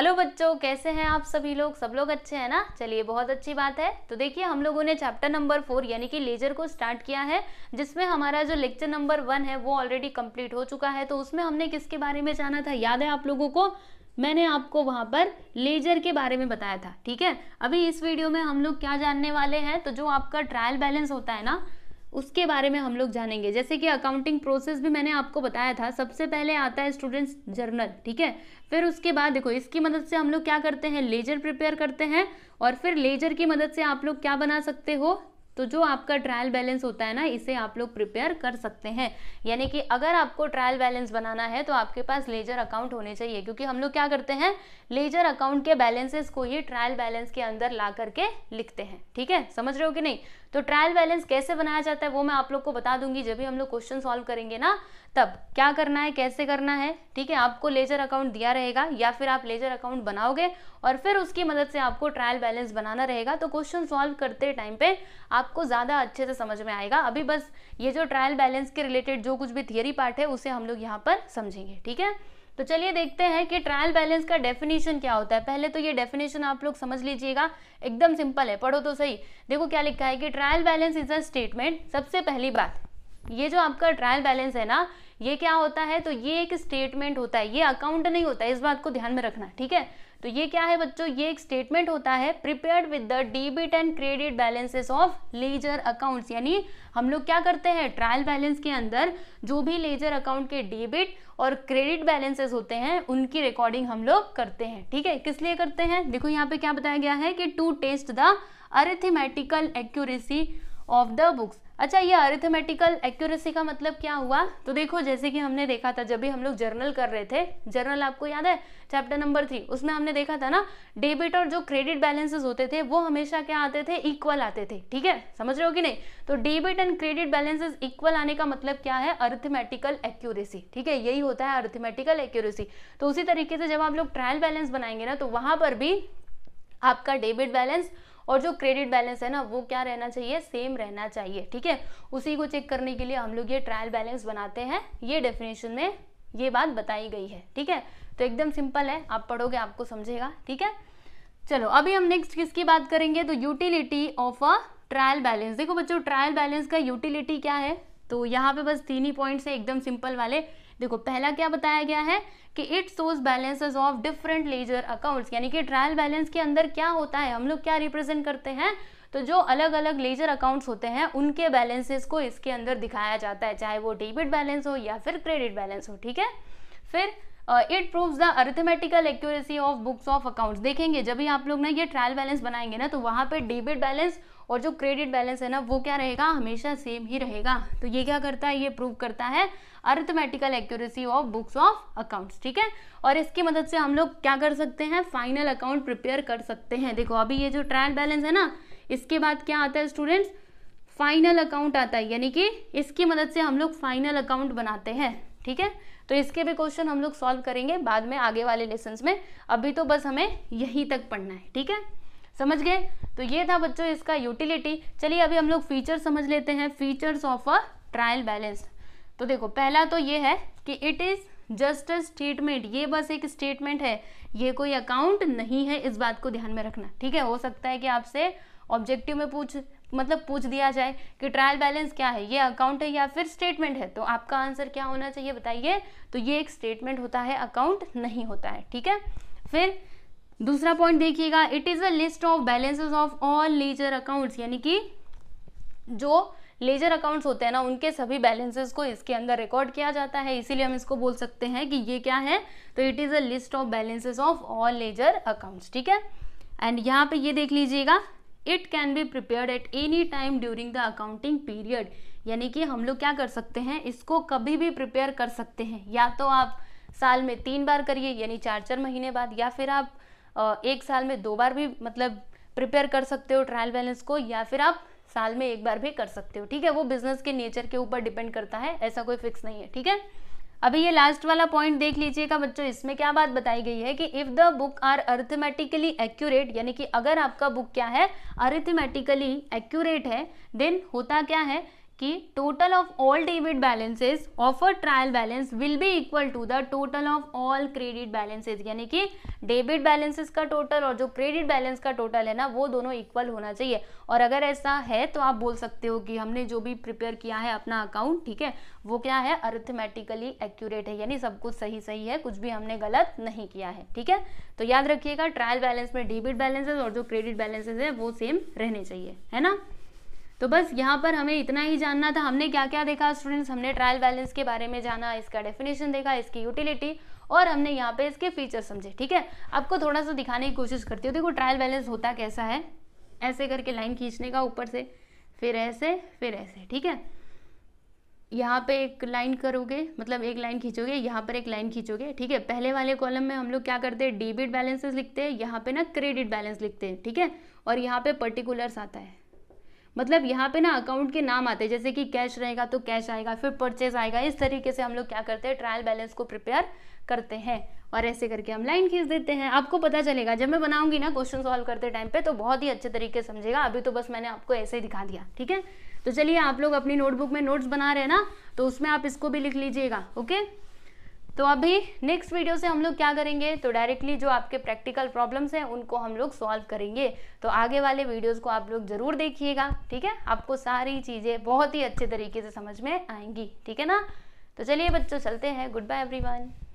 hello बच्चों कैसे हैं आप सभी लोग सब लोग अच्छे हैं ना चलिए बहुत अच्छी बात है तो देखिए हम लोगों ने चैप्टर नंबर फोर यानी कि लेजर को स्टार्ट किया है जिसमें हमारा जो लेक्चर नंबर वन है वो ऑलरेडी कंप्लीट हो चुका है तो उसमें हमने किसके बारे में जाना था याद है आप लोगों को मैंने आपको वहां पर लेजर के बारे में बताया था ठीक है अभी इस वीडियो में हम लोग क्या जानने वाले हैं तो जो आपका ट्रायल बैलेंस होता है ना उसके बारे में हम लोग जानेंगे जैसे कि अकाउंटिंग प्रोसेस भी मैंने आपको बताया था सबसे पहले आता है स्टूडेंट्स जर्नल ठीक है फिर उसके बाद देखो इसकी मदद से हम लोग क्या करते हैं लेजर प्रिपेयर करते हैं और फिर लेजर की मदद से आप लोग क्या बना सकते हो तो जो आपका ट्रायल बैलेंस होता है ना इसे आप लोग प्रिपेयर कर सकते हैं यानी कि अगर आपको ट्रायल बैलेंस बनाना है तो आपके पास लेजर अकाउंट होने चाहिए क्योंकि हम लोग क्या करते हैं लेजर अकाउंट के बैलेंसेस को ही ट्रायल बैलेंस के अंदर ला करके लिखते हैं ठीक है समझ रहे हो कि नहीं तो ट्रायल बैलेंस कैसे बनाया जाता है वो मैं आप लोग को बता दूंगी जब भी हम लोग क्वेश्चन सॉल्व करेंगे ना तब क्या करना है कैसे करना है ठीक है आपको लेजर अकाउंट दिया रहेगा या फिर आप लेजर अकाउंट बनाओगे और फिर उसकी मदद से आपको ट्रायल बैलेंस बनाना रहेगा तो क्वेश्चन सॉल्व करते टाइम पे आपको ज़्यादा अच्छे से समझ में आएगा अभी बस ये जो ट्रायल बैलेंस के रिलेटेड जो कुछ भी थियरी पार्ट है उसे हम लोग यहाँ पर समझेंगे ठीक है तो चलिए देखते हैं कि ट्रायल बैलेंस का डेफिनेशन क्या होता है पहले तो ये डेफिनेशन आप लोग समझ लीजिएगा एकदम सिंपल है पढ़ो तो सही देखो क्या लिखा है कि trial balance is a statement सबसे पहली बात ये जो आपका ट्रायल बैलेंस है ना ये क्या होता है तो ये एक स्टेटमेंट होता है ये अकाउंट नहीं होता है इस बात को ध्यान में रखना ठीक है तो ये क्या है बच्चों ये एक स्टेटमेंट होता है prepared with the debit and credit balances of ledger accounts यानी हम लोग क्या करते हैं ट्रायल बैलेंस के अंदर जो भी लेजर अकाउंट के डेबिट और क्रेडिट बैलेंसेस होते हैं उनकी रिकॉर्डिंग हम लोग करते हैं ठीक है किस लिए करते हैं देखो यहाँ पे क्या बताया गया है कि to test the arithmetical accuracy of the books अच्छा ये अरिथमेटिकल एक्यूरेसी का मतलब क्या हुआ तो देखो जैसे कि हमने देखा था जब भी हम लोग जर्नल कर रहे थे जर्नल आपको याद है चैप्टर नंबर थ्री उसमें हमने देखा था ना डेबिट और जो क्रेडिट बैलेंसेस होते थे वो हमेशा क्या आते थे इक्वल आते थे ठीक है समझ रहे हो कि नहीं तो debit and credit balances equal आने का मतलब क्या है अर्थमेटिकल एक्यूरेसी ठीक है यही होता है अर्थमेटिकल एक्यूरेसी तो उसी तरीके से जब आप लोग ट्रायल बैलेंस बनाएंगे ना तो वहां पर भी आपका डेबिट बैलेंस और जो क्रेडिट बैलेंस है ना वो क्या रहना चाहिए सेम रहना चाहिए ठीक है उसी को चेक करने के लिए हम लोग ये ट्रायल बैलेंस बनाते हैं ये डेफिनेशन में ये बात बताई गई है ठीक है तो एकदम सिंपल है आप पढ़ोगे आपको समझेगा ठीक है चलो अभी हम नेक्स्ट किसकी बात करेंगे तो utility of a trial balance देखो बच्चों ट्रायल बैलेंस का यूटिलिटी क्या है तो यहाँ पे बस तीन ही पॉइंट्स है एकदम सिंपल वाले देखो पहला क्या बताया गया है कि it shows balances of different ledger accounts यानी कि ट्रायल बैलेंस के अंदर क्या होता है हम लोग क्या रिप्रेजेंट करते हैं तो जो अलग अलग लेजर अकाउंट्स होते हैं उनके बैलेंसेस को इसके अंदर दिखाया जाता है चाहे वो डेबिट बैलेंस हो या फिर क्रेडिट बैलेंस हो ठीक है फिर it proves the arithmetical accuracy of books of accounts देखेंगे जब भी आप लोग ना ये ट्रायल बैलेंस बनाएंगे ना तो वहाँ पे डेबिट बैलेंस और जो क्रेडिट बैलेंस है ना वो क्या रहेगा हमेशा सेम ही रहेगा तो ये क्या करता है ये प्रूव करता है arithmetical accuracy of books of accounts ठीक है और इसकी मदद से हम लोग क्या कर सकते हैं फाइनल अकाउंट प्रिपेयर कर सकते हैं देखो अभी ये जो ट्रायल बैलेंस है ना इसके बाद क्या आता है स्टूडेंट्स फाइनल अकाउंट आता है यानी कि इसकी मदद से हम लोग फाइनल अकाउंट बनाते हैं ठीक है तो इसके भी क्वेश्चन हम लोग सॉल्व करेंगे बाद में आगे वाले लेसन में अभी तो बस हमें यहीं तक पढ़ना है ठीक है समझ गए तो ये था बच्चों इसका यूटिलिटी चलिए अभी हम लोग फीचर समझ लेते हैं features of a trial balance तो देखो पहला तो ये है कि it is just a statement ये बस एक स्टेटमेंट है ये कोई अकाउंट नहीं है इस बात को ध्यान में रखना ठीक है हो सकता है कि आपसे ऑब्जेक्टिव में पूछ मतलब पूछ दिया जाए कि ट्रायल बैलेंस क्या है ये अकाउंट है या फिर स्टेटमेंट है तो आपका आंसर क्या होना चाहिए बताइए तो ये एक स्टेटमेंट होता है अकाउंट नहीं होता है ठीक है फिर दूसरा पॉइंट देखिएगा it is a list of balances of all ledger accounts यानी कि जो लेजर अकाउंट्स होते हैं ना उनके सभी बैलेंसेस को इसके अंदर रिकॉर्ड किया जाता है इसीलिए हम इसको बोल सकते हैं कि ये क्या है तो it is a list of balances of all ledger accounts ठीक है एंड यहाँ पे ये देख लीजिएगा it can be prepare at any time during the accounting period यानी कि हम लोग क्या कर सकते हैं इसको कभी भी प्रिपेयर कर सकते हैं या तो आप साल में तीन बार करिए यानी चार चार महीने बाद या फिर आप एक साल में दो बार भी मतलब प्रिपेयर कर सकते हो ट्रायल बैलेंस को या फिर आप साल में एक बार भी कर सकते हो ठीक है वो बिजनेस के नेचर के ऊपर डिपेंड करता है ऐसा कोई फिक्स नहीं है ठीक है अभी ये लास्ट वाला पॉइंट देख लीजिएगा बच्चों इसमें क्या बात बताई गई है कि if the book are arithmetically accurate यानी कि अगर आपका बुक क्या है अर्थमेटिकली एक्यूरेट है देन होता क्या है कि total of all debit balances of a trial balance will be equal to the total of all credit balances यानी कि डेबिट बैलेंसेज का टोटल और जो क्रेडिट बैलेंस का टोटल है ना वो दोनों इक्वल होना चाहिए और अगर ऐसा है तो आप बोल सकते हो कि हमने जो भी प्रिपेयर किया है अपना अकाउंट ठीक है वो क्या है अर्थमेटिकली एक्यूरेट है यानी सब कुछ सही सही है कुछ भी हमने गलत नहीं किया है ठीक है तो याद रखिएगा ट्रायल बैलेंस में डेबिट बैलेंसेज और जो क्रेडिट बैलेंसेज है वो सेम रहने चाहिए है ना तो बस यहाँ पर हमें इतना ही जानना था हमने क्या क्या देखा स्टूडेंट्स हमने ट्रायल बैलेंस के बारे में जाना इसका डेफिनेशन देखा इसकी यूटिलिटी और हमने यहाँ पे इसके फीचर समझे ठीक है आपको थोड़ा सा दिखाने की कोशिश करती हूँ देखो ट्रायल बैलेंस होता कैसा है ऐसे करके लाइन खींचने का ऊपर से फिर ऐसे फिर ऐसे ठीक है यहाँ पे एक लाइन करोगे मतलब एक लाइन खींचोगे यहाँ पर एक लाइन खींचोगे ठीक है पहले वाले कॉलम में हम लोग क्या करते हैं डेबिट बैलेंसेस लिखते हैं यहाँ पे ना क्रेडिट बैलेंस लिखते हैं ठीक है और यहाँ पे पर्टिकुलर्स आता है मतलब यहाँ पे ना अकाउंट के नाम आते हैं जैसे कि कैश रहेगा तो कैश आएगा फिर परचेज आएगा इस तरीके से हम लोग क्या करते हैं ट्रायल बैलेंस को प्रिपेयर करते हैं और ऐसे करके हम लाइन खींच देते हैं आपको पता चलेगा जब मैं बनाऊंगी ना क्वेश्चन सॉल्व करते टाइम पे तो बहुत ही अच्छे तरीके समझेगा अभी तो बस मैंने आपको ऐसे ही दिखा दिया ठीक है तो चलिए आप लोग अपनी नोटबुक में नोट्स बना रहे हैं ना तो उसमें आप इसको भी लिख लीजिएगा ओके तो अभी नेक्स्ट वीडियो से हम लोग क्या करेंगे तो डायरेक्टली जो आपके प्रैक्टिकल प्रॉब्लम्स हैं उनको हम लोग सॉल्व करेंगे तो आगे वाले वीडियोस को आप लोग ज़रूर देखिएगा ठीक है आपको सारी चीज़ें बहुत ही अच्छे तरीके से समझ में आएंगी ठीक है ना तो चलिए बच्चों चलते हैं गुड बाय एवरीवन